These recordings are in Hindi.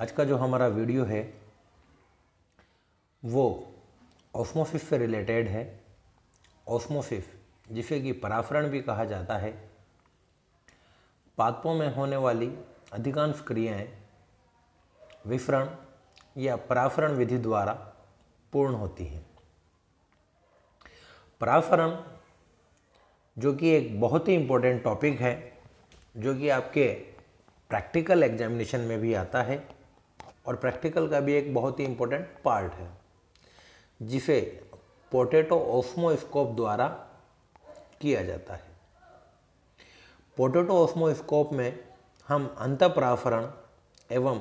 आज का जो हमारा वीडियो है वो ऑस्मोसिस से रिलेटेड है ऑस्मोसिस जिसे कि पराफरण भी कहा जाता है पादपों में होने वाली अधिकांश क्रियाएं विफरण या पराफरण विधि द्वारा पूर्ण होती हैं पराफरण जो कि एक बहुत ही इम्पोर्टेंट टॉपिक है जो कि आपके प्रैक्टिकल एग्जामिनेशन में भी आता है और प्रैक्टिकल का भी एक बहुत ही इम्पोर्टेंट पार्ट है जिसे पोटेटो ऑस्मोस्कोप द्वारा किया जाता है पोटेटो ऑस्मोस्कोप में हम अंत पराफरण एवं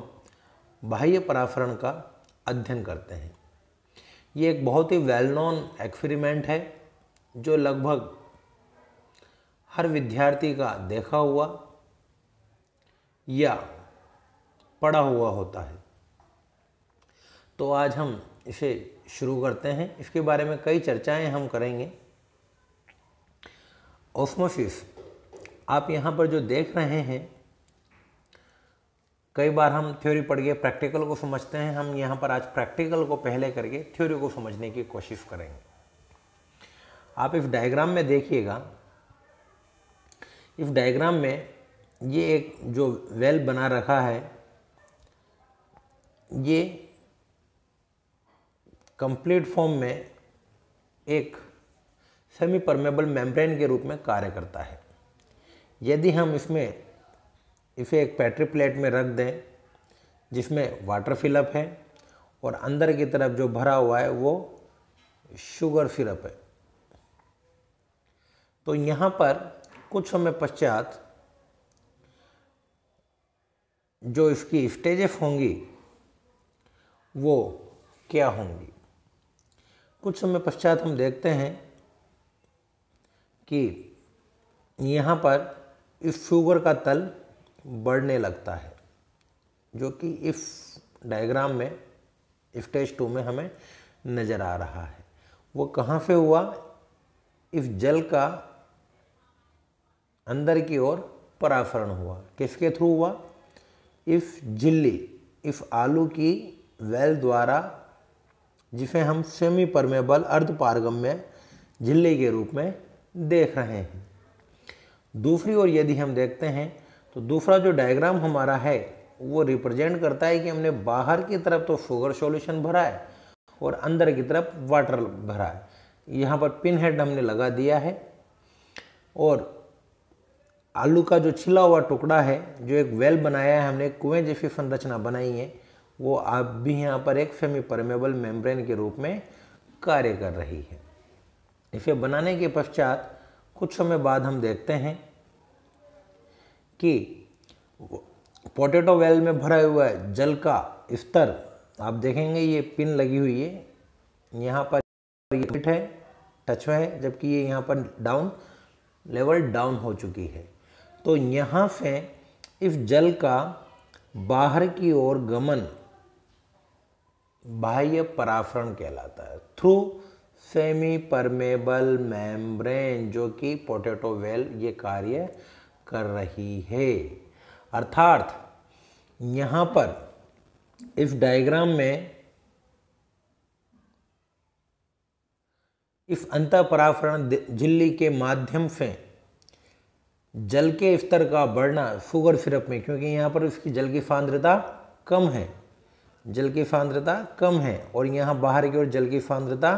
बाह्य पराफरण का अध्ययन करते हैं ये एक बहुत ही वेल नोन एक्सपेरिमेंट है जो लगभग हर विद्यार्थी का देखा हुआ या पड़ा हुआ होता है तो आज हम इसे शुरू करते हैं इसके बारे में कई चर्चाएं हम करेंगे ऑस्मोसिस आप यहाँ पर जो देख रहे हैं कई बार हम थ्योरी पढ़ के प्रैक्टिकल को समझते हैं हम यहाँ पर आज प्रैक्टिकल को पहले करके थ्योरी को समझने की कोशिश करेंगे आप इस डायग्राम में देखिएगा इस डायग्राम में ये एक जो वेल बना रखा है ये कंप्लीट फॉर्म में एक सेमी परमेबल मेम्ब्रेन के रूप में कार्य करता है यदि हम इसमें इसे एक पैट्री प्लेट में रख दें जिसमें वाटर फिलअप है और अंदर की तरफ जो भरा हुआ है वो शुगर सिरप है तो यहाँ पर कुछ समय पश्चात जो इसकी स्टेजेस होंगी वो क्या होंगी कुछ समय पश्चात हम देखते हैं कि यहाँ पर इस शुगर का तल बढ़ने लगता है जो कि इस डायग्राम में स्टेज टू में हमें नज़र आ रहा है वो कहाँ से हुआ इस जल का अंदर की ओर परासरण हुआ किसके थ्रू हुआ इफ़ जिल्ली इफ़ आलू की वेल द्वारा जिसे हम सेमी परमेबल अर्ध पारगम में झिल्ली के रूप में देख रहे हैं दूसरी ओर यदि हम देखते हैं तो दूसरा जो डायग्राम हमारा है वो रिप्रेजेंट करता है कि हमने बाहर की तरफ तो शुगर सॉल्यूशन भरा है और अंदर की तरफ वाटर भरा है यहाँ पर पिन हेड हमने लगा दिया है और आलू का जो छिला हुआ टुकड़ा है जो एक वेल बनाया है हमने कुएं जैसी संरचना बनाई है वो अब भी यहाँ पर एक सेमी परमेबल मेम्ब्रेन के रूप में कार्य कर रही है इसे बनाने के पश्चात कुछ समय बाद हम देखते हैं कि पोटैटो वेल में भरा हुआ जल का स्तर आप देखेंगे ये पिन लगी हुई है यहाँ पर ये फिट है टच है जबकि ये यहाँ पर डाउन लेवल डाउन हो चुकी है तो यहाँ से इस जल का बाहर की ओर गमन बाह्य पराफरण कहलाता है थ्रू सेमी परमेबल मैम्ब्रेन जो कि पोटैटो वेल ये कार्य कर रही है अर्थात यहाँ पर इस डायग्राम में इस अंत पराफरण झिल्ली के माध्यम से जल के स्तर का बढ़ना शुगर सिरप में क्योंकि यहाँ पर उसकी जल की सांद्रता कम है जल की सांद्रता कम है और यहाँ बाहर की ओर जल की सांद्रता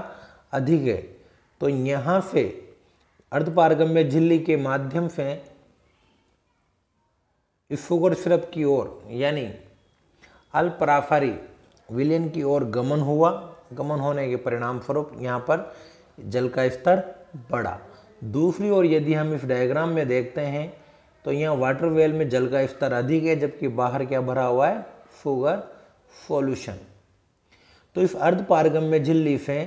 अधिक है तो यहाँ से अर्धपारगम्य झिल्ली के माध्यम से इस शुगर सिरप की ओर यानी अल्पराफारी विलियन की ओर गमन हुआ गमन होने के परिणाम स्वरूप यहाँ पर जल का स्तर बढ़ा दूसरी ओर यदि हम इस डायग्राम में देखते हैं तो यहाँ वाटर वेल में जल का स्तर अधिक है जबकि बाहर क्या भरा हुआ है शुगर सोल्यूशन तो इस अर्ध पारगम में झिल्ली से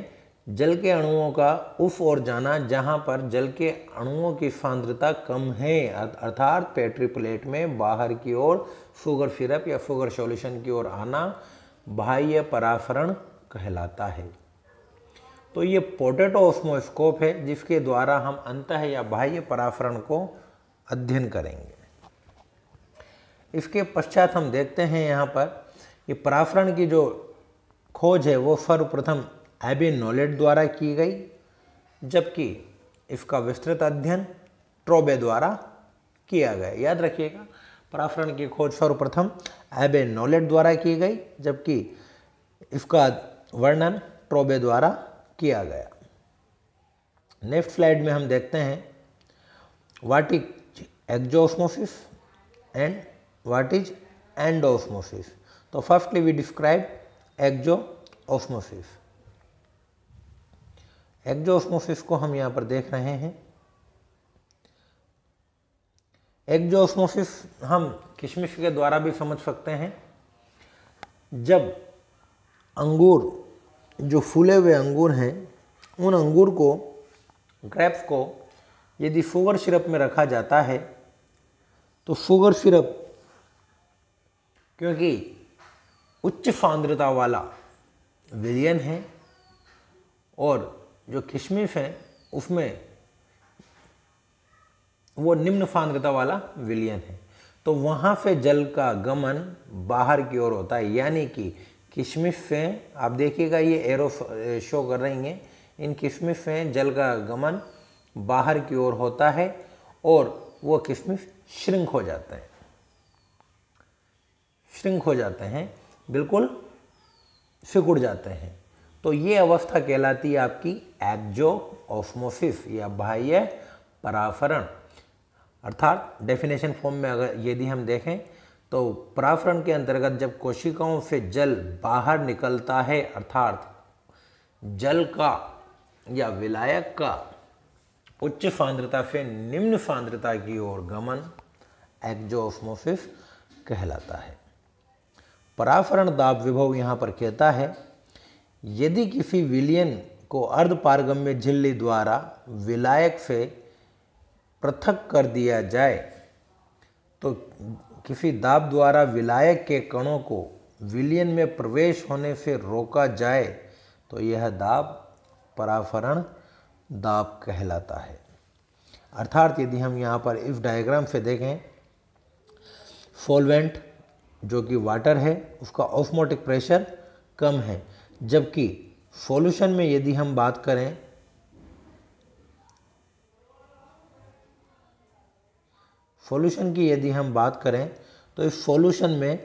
जल के अणुओं का उफ और जाना जहाँ पर जल के अणुओं की सांद्रता कम है अर्थात पेट्री प्लेट में बाहर की ओर शुगर सिरप या शुगर सोल्यूशन की ओर आना बाह्य पराफरण कहलाता है तो ये पोटेटो ऑस्मोस्कोप है जिसके द्वारा हम अंत या बाह्य पराफरण को अध्ययन करेंगे इसके पश्चात हम देखते हैं यहाँ पर ये पराफरण की जो खोज है वो सर्वप्रथम एबे नॉलेट द्वारा की गई जबकि इसका विस्तृत अध्ययन ट्रोबे द्वारा किया गया याद रखिएगा पराफरण की खोज सर्वप्रथम एबे नॉलेट द्वारा की गई जबकि इसका वर्णन ट्रोबे द्वारा किया गया नेक्स्ट स्लाइड में हम देखते हैं what is exosmosis and what is endosmosis तो firstly we describe exosmosis exosmosis को हम यहाँ पर देख रहे हैं एक्जो ऑस्मोसिस हम किशमिश के द्वारा भी समझ सकते हैं जब अंगूर जो फूले हुए अंगूर हैं उन अंगूर को ग्रेप्स को यदि शुगर सिरप में रखा जाता है तो शुगर सिरप क्योंकि उच्च सांद्रता वाला विलियन है और जो किशमिश है उसमें वो निम्न सांद्रता वाला विलियन है तो वहाँ से जल का गमन बाहर की ओर होता है यानी कि किशमिश हैं आप देखिएगा ये एरो शो कर रही हैं इन किशमिश हैं जल का गमन बाहर की ओर होता है और वो किशमिश श्रिंक हो जाते हैं श्रिंक हो जाते हैं बिल्कुल सिकुड़ जाते हैं तो ये अवस्था कहलाती है आपकी एक्जो ऑफमोसिस या बाह्य पराफरण अर्थात डेफिनेशन फॉर्म में अगर यदि हम देखें तो पराफरण के अंतर्गत जब कोशिकाओं से जल बाहर निकलता है अर्थात जल का या विलायक का उच्च सांद्रता से निम्न सांद्रता की ओर गमन एक्जोस्मोसिस कहलाता है पराफरण दाब विभव यहाँ पर कहता है यदि किसी विलियन को अर्धपारगम्य झिल्ली द्वारा विलायक से पृथक कर दिया जाए तो किसी दाब द्वारा विलायक के कणों को विलियन में प्रवेश होने से रोका जाए तो यह दाब पराफरण दाब कहलाता है अर्थात यदि हम यहाँ पर इस डायग्राम से देखें सोलवेंट जो कि वाटर है उसका ऑस्मोटिक प्रेशर कम है जबकि सॉल्यूशन में यदि हम बात करें सॉल्यूशन की यदि हम बात करें तो इस सॉल्यूशन में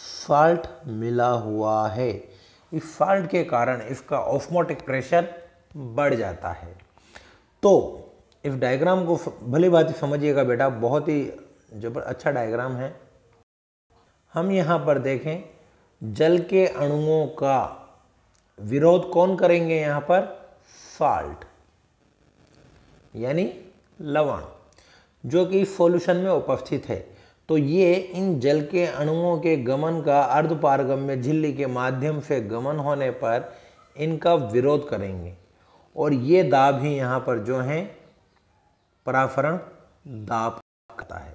फॉल्ट मिला हुआ है इस फॉल्ट के कारण इसका ऑस्मोटिक प्रेशर बढ़ जाता है तो इस डायग्राम को भली बात समझिएगा बेटा बहुत ही जबर अच्छा डायग्राम है हम यहाँ पर देखें जल के अणुओं का विरोध कौन करेंगे यहाँ पर फॉल्ट यानी लवण जो कि सॉल्यूशन में उपस्थित है तो ये इन जल के अणुओं के गमन का अर्धपारगम्य झिल्ली के माध्यम से गमन होने पर इनका विरोध करेंगे और ये दाब ही यहाँ पर जो हैं पराफरण दाब करता है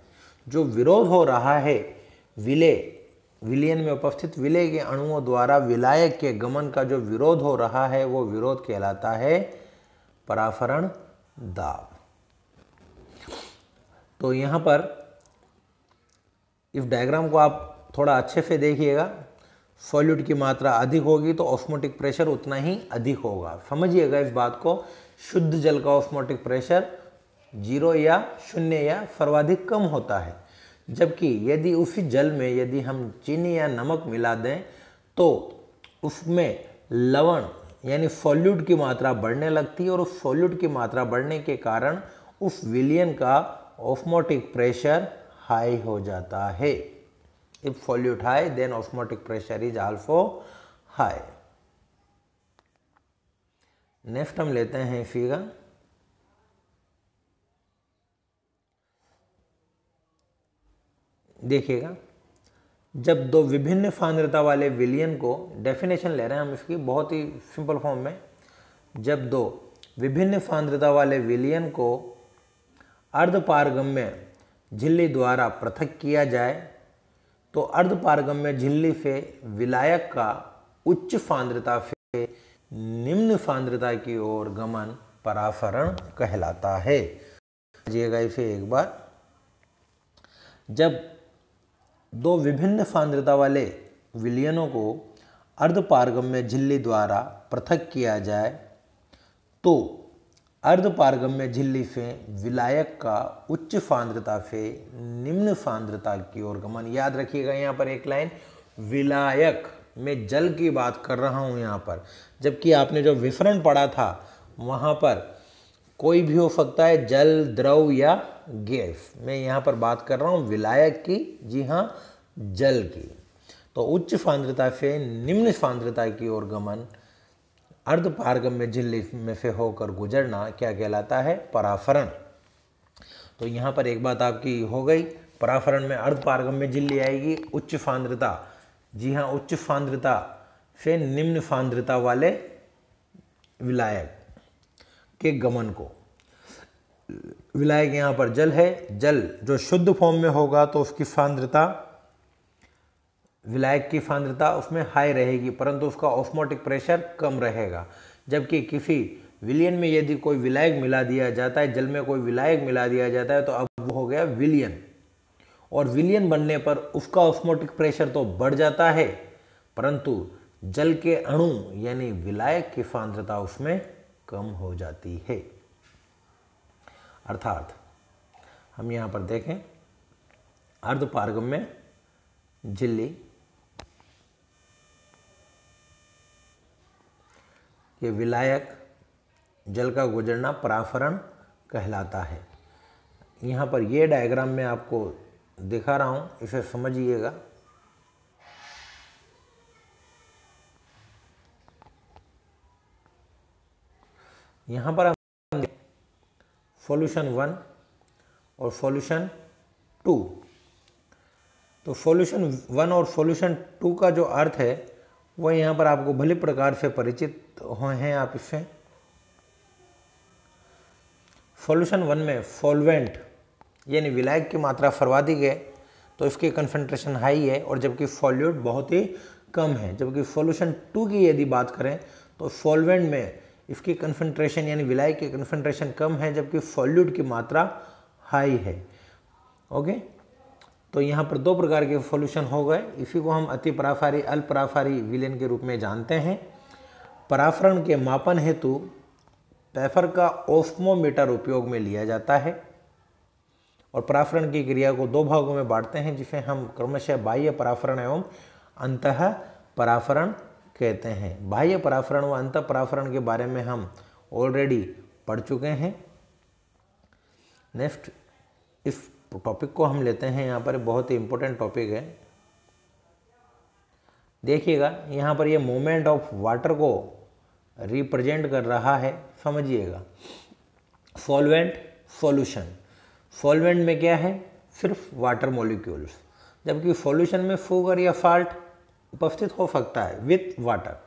जो विरोध हो रहा है विले विलियन में उपस्थित विले के अणुओं द्वारा विलायक के गमन का जो विरोध हो रहा है वो विरोध कहलाता है पराफरण दाब तो यहाँ पर इस डायग्राम को आप थोड़ा अच्छे से देखिएगा सॉल्यूट की मात्रा अधिक होगी तो ऑस्मोटिक प्रेशर उतना ही अधिक होगा समझिएगा इस बात को शुद्ध जल का ऑस्मोटिक प्रेशर जीरो या शून्य या सर्वाधिक कम होता है जबकि यदि उसी जल में यदि हम चीनी या नमक मिला दें तो उसमें लवण यानी सॉल्यूट की मात्रा बढ़ने लगती है और उस सॉल्यूट की मात्रा बढ़ने के कारण उस विलियन का ऑस्मोटिक प्रेशर हाई हो जाता है if solute high then osmotic pressure is also high next हम लेते हैं फिगर देखिएगा जब दो विभिन्न सांद्रता वाले विलियन को डेफिनेशन ले रहे हैं हम इसकी बहुत ही सिंपल फॉर्म में जब दो विभिन्न सांद्रता वाले विलियन को अर्धपारगम्य झिल्ली द्वारा पृथक किया जाए तो अर्धपारगम्य झिल्ली से विलायक का उच्च सांद्रता से निम्न सांद्रता की ओर गमन पराफरण कहलाता है समझिएगा इसे एक बार जब दो विभिन्न सांद्रता वाले विलयनों को अर्धपारगम्य झिल्ली द्वारा पृथक किया जाए तो अर्धपारगम्य झिल्ली से विलायक का उच्च फांद्रता से निम्न फांद्रता की ओर गमन याद रखिएगा यहाँ पर एक लाइन विलायक मैं जल की बात कर रहा हूँ यहाँ पर जबकि आपने जो विफरण पढ़ा था वहाँ पर कोई भी हो सकता है जल द्रव या गैस मैं यहाँ पर बात कर रहा हूँ विलायक की जी हाँ जल की तो उच्च सांद्रता से निम्न सांद्रता की ओर गमन अर्धपारगम्य में में से होकर गुजरना क्या कहलाता है पराफरण तो यहाँ पर एक बात आपकी हो गई पराफरण में अर्धपारगम में जिल्ली आएगी उच्च फांद्रता जी हाँ उच्च फांद्रता से निम्न फांद्रता वाले विलायक के गमन को विलायक यहाँ पर जल है जल जो शुद्ध फॉर्म में होगा तो उसकी सांद्रता विलायक की सांद्रता उसमें हाई रहेगी परंतु उसका ऑस्मोटिक प्रेशर कम रहेगा जबकि किसी विलियन में यदि कोई विलायक मिला दिया जाता है जल में कोई विलायक मिला दिया जाता है तो अब वो हो गया विलियन और विलियन बनने पर उसका ऑस्मोटिक प्रेशर तो बढ़ जाता है परंतु जल के अणु यानी विलायक की सांद्रता उसमें कम हो जाती है अर्थात हम यहाँ पर देखें अर्धपारगम में झिल्ली ये विलायक जल का गुजरना पराफरण कहलाता है यहाँ पर ये डायग्राम में आपको दिखा रहा हूँ इसे समझिएगा यहाँ पर हम सॉल्यूशन वन और सॉल्यूशन टू तो सॉल्यूशन वन और सोल्यूशन टू का जो अर्थ है वह यहाँ पर आपको भले प्रकार से परिचित हैं आप इससे सॉल्यूशन वन में सॉल्वेंट यानी विलायक की मात्रा सर्वाधिक है तो इसकी कंसनट्रेशन हाई है और जबकि सॉल्यूट बहुत ही कम है जबकि सॉल्यूशन टू की यदि बात करें तो सॉल्वेंट में इसकी कंसनट्रेशन यानी विलायक की कंसनट्रेशन कम है जबकि सॉल्यूट की मात्रा हाई है ओके तो यहाँ पर दो प्रकार के सोल्यूशन हो गए इसी को हम अति पराफारी अल्पराफारी विलयन के रूप में जानते हैं पराफरण के मापन हेतु पैफर का ओस्मोमीटर उपयोग में लिया जाता है और पराफरण की क्रिया को दो भागों में बांटते हैं जिसे हम क्रमशः बाह्य पराफरण एवं अंत पराफरण कहते हैं बाह्य पराफरण व अंत पराफरण के बारे में हम ऑलरेडी पढ़ चुके हैं नेक्स्ट इस टॉपिक को हम लेते हैं यहाँ पर बहुत ही इम्पोर्टेंट टॉपिक है देखिएगा यहाँ पर ये यह मोमेंट ऑफ वाटर को रिप्रेजेंट कर रहा है समझिएगा सॉल्वेंट सॉल्यूशन सॉल्वेंट में क्या है सिर्फ वाटर मॉलिक्यूल्स जबकि सॉल्यूशन में फूगर या साल्ट उपस्थित हो सकता है विथ वाटर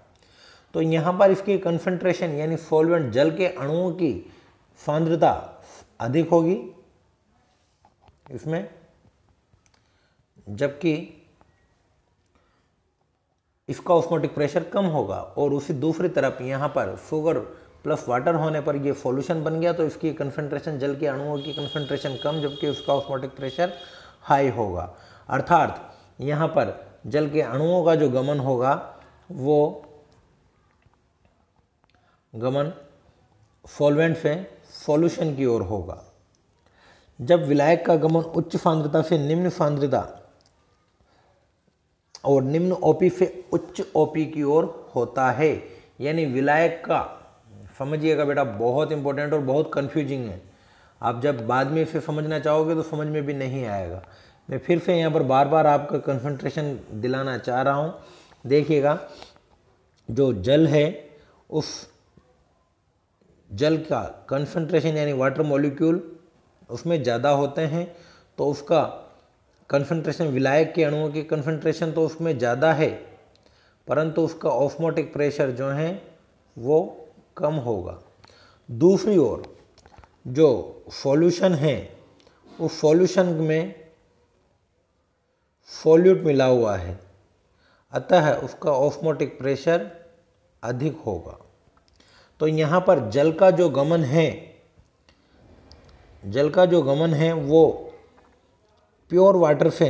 तो यहाँ पर इसकी कंसंट्रेशन यानी सॉल्वेंट जल के अणुओं की सांद्रता अधिक होगी इसमें जबकि इसका ऑस्मोटिक प्रेशर कम होगा और उसी दूसरी तरफ यहाँ पर शुगर प्लस वाटर होने पर ये सॉल्यूशन बन गया तो इसकी कंसनट्रेशन जल के अणुओं की कंसनट्रेशन कम जबकि उसका ऑस्मोटिक प्रेशर हाई होगा अर्थात यहाँ पर जल के अणुओं का जो गमन होगा वो गमन सॉल्वेंट से सॉल्यूशन की ओर होगा जब विलायक का गमन उच्च सांद्रता से निम्न सांद्रता और निम्न ओपी से उच्च ओपी की ओर होता है यानी विलायक का समझिएगा बेटा बहुत इंपॉर्टेंट और बहुत कंफ्यूजिंग है आप जब बाद में इसे समझना चाहोगे तो समझ में भी नहीं आएगा मैं फिर से यहाँ पर बार बार आपका कंसंट्रेशन दिलाना चाह रहा हूँ देखिएगा जो जल है उस जल का कंसंट्रेशन यानी वाटर मॉलिक्यूल उसमें ज़्यादा होते हैं तो उसका कन्सनट्रेशन विलायक के अणुओं की कन्सनट्रेशन तो उसमें ज़्यादा है परंतु उसका ऑस्मोटिक प्रेशर जो है वो कम होगा दूसरी ओर जो सॉल्यूशन है उस सॉल्यूशन में सॉल्यूट मिला हुआ है अतः उसका ऑस्मोटिक प्रेशर अधिक होगा तो यहाँ पर जल का जो गमन है जल का जो गमन है वो प्योर वाटर से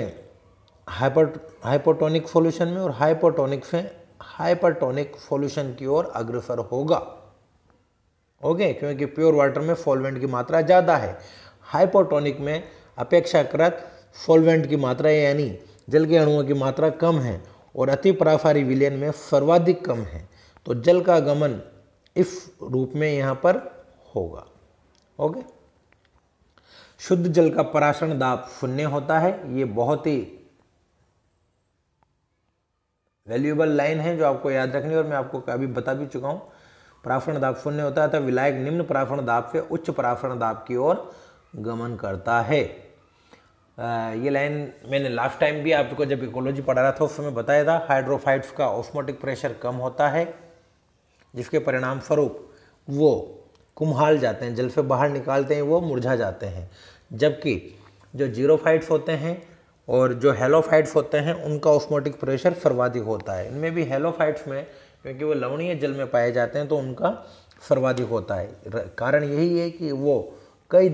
हाइपर हाइपोटोनिक सोल्यूशन में और हाइपोटोनिक से हाइपरटोनिक सोल्यूशन की ओर अग्रसर होगा ओके क्योंकि प्योर वाटर में सॉल्वेंट की मात्रा ज़्यादा है हाइपोटोनिक में अपेक्षाकृत सॉल्वेंट की मात्रा यानी जल के अणुओं की मात्रा कम है और अति प्राफारी विलयन में सर्वाधिक कम है तो जल का गमन इस रूप में यहाँ पर होगा ओके शुद्ध जल का पराशरण दाब शून्य होता है ये बहुत ही वैल्यूएबल लाइन है जो आपको याद रखनी है और मैं आपको अभी बता भी चुका हूँ पराफरण दाब शून्य होता है तो विलायक निम्न पराफरण दाब से उच्च पराफरण दाब की ओर गमन करता है आ, ये लाइन मैंने लास्ट टाइम भी आपको जब इकोलॉजी पढ़ा रहा था उस समय बताया था हाइड्रोफाइट्स का ऑस्मोटिक प्रेशर कम होता है जिसके परिणाम स्वरूप वो कुम्हाल जाते हैं जलफे बाहर निकालते हैं वो मुरझा जाते हैं जबकि जो जीरोफाइट्स होते हैं और जो हेलोफाइट्स होते हैं उनका ऑस्मोटिक प्रेशर सर्वाधिक होता है इनमें भी हेलोफाइट्स में क्योंकि वो लवणीय जल में पाए जाते हैं तो उनका सर्वाधिक होता है कारण यही है कि वो कई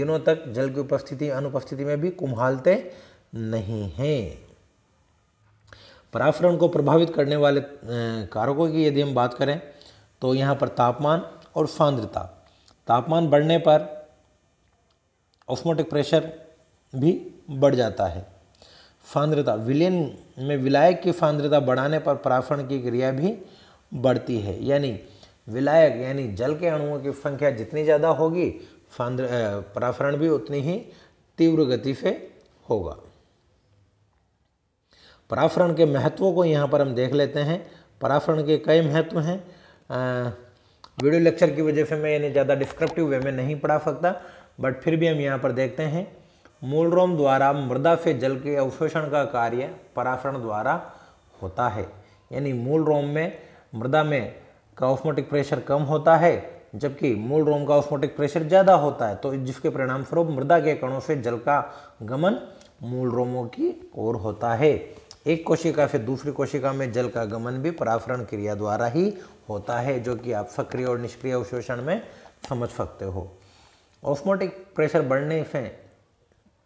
दिनों तक जल की उपस्थिति अनुपस्थिति में भी कुम्हालते नहीं हैं पराफरण को प्रभावित करने वाले कारकों की यदि हम बात करें तो यहाँ पर तापमान और सांद्रता तापमान बढ़ने पर ऑस्मोटिक प्रेशर भी बढ़ जाता है सांद्रता विलयन में विलायक की सांद्रता बढ़ाने पर पराफरण की क्रिया भी बढ़ती है यानी विलायक यानी जल के अणुओं की संख्या जितनी ज़्यादा होगी फांद्र पराफरण भी उतनी ही तीव्र गति से होगा पराफरण के महत्वों को यहाँ पर हम देख लेते हैं पराफरण के कई महत्व हैं वीडियो लेक्चर की वजह से मैं इन्हें ज़्यादा डिस्क्रिप्टिव वे में नहीं पढ़ा सकता बट फिर भी हम यहाँ पर देखते हैं मूलरोम द्वारा मृदा से जल के अवशोषण का कार्य परासरण द्वारा होता है यानी मूल रोम में मृदा में का प्रेशर कम होता है जबकि मूल रोम का ऑस्मोटिक प्रेशर ज़्यादा होता है तो जिसके परिणाम स्वरूप मृदा के कणों से जल का गमन मूल रोमों की ओर होता है एक कोशिका से दूसरी कोशिका में जल का गमन भी पराफरण क्रिया द्वारा ही होता है जो कि आप सक्रिय और निष्क्रिय अवशोषण में समझ सकते हो ऑस्मोटिक प्रेशर बढ़ने से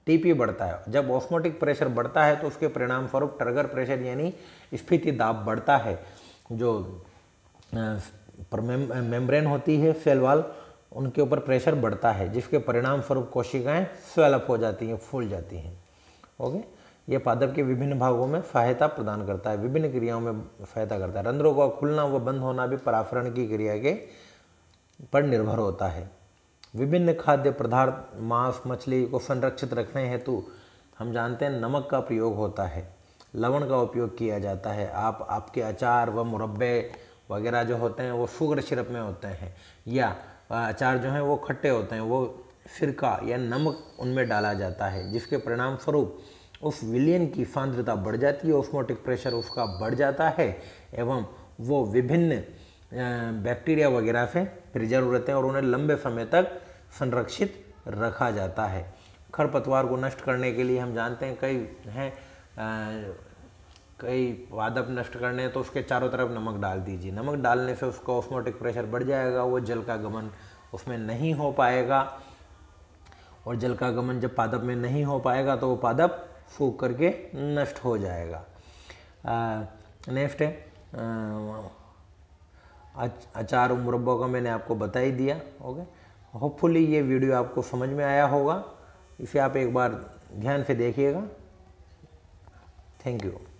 टीपी बढ़ता है जब ऑस्मोटिक प्रेशर बढ़ता है तो उसके परिणाम स्वरूप ट्रगर प्रेशर यानी स्फीति दाब बढ़ता है जो मेम्ब्रेन होती है सेल वाल उनके ऊपर प्रेशर बढ़ता है जिसके परिणाम स्वरूप कोशिकाएं स्वेलअप हो जाती हैं फूल जाती हैं ओके यह पादप के विभिन्न भागों में सहायता प्रदान करता है विभिन्न क्रियाओं में सहायता करता है रंध्रों का खुलना व बंद होना भी पराफरण की क्रिया के पर निर्भर होता है विभिन्न खाद्य पदार्थ मांस मछली को संरक्षित रखने हेतु हम जानते हैं नमक का प्रयोग होता है लवण का उपयोग किया जाता है आप आपके अचार व मुरब्बे वगैरह जो होते हैं वो शुगर सिरप में होते हैं या अचार जो हैं वो खट्टे होते हैं वो सिरका या नमक उनमें डाला जाता है जिसके परिणाम स्वरूप उस विलियन की सांद्रता बढ़ जाती है ऑस्मोटिक प्रेशर उसका बढ़ जाता है एवं वो विभिन्न बैक्टीरिया वगैरह से प्रिजर्व रहते हैं और उन्हें लंबे समय तक संरक्षित रखा जाता है खरपतवार को नष्ट करने के लिए हम जानते हैं कई हैं कई वादप नष्ट करने हैं तो उसके चारों तरफ नमक डाल दीजिए नमक डालने से उसका ऑस्मोटिक प्रेशर बढ़ जाएगा वो जल का गमन उसमें नहीं हो पाएगा और जल का गमन जब पादप में नहीं हो पाएगा तो वो पादप सूख करके नष्ट हो जाएगा नेक्स्ट है अचार और का मैंने आपको बता ही दिया ओके होपफुली ये वीडियो आपको समझ में आया होगा इसे आप एक बार ध्यान से देखिएगा थैंक यू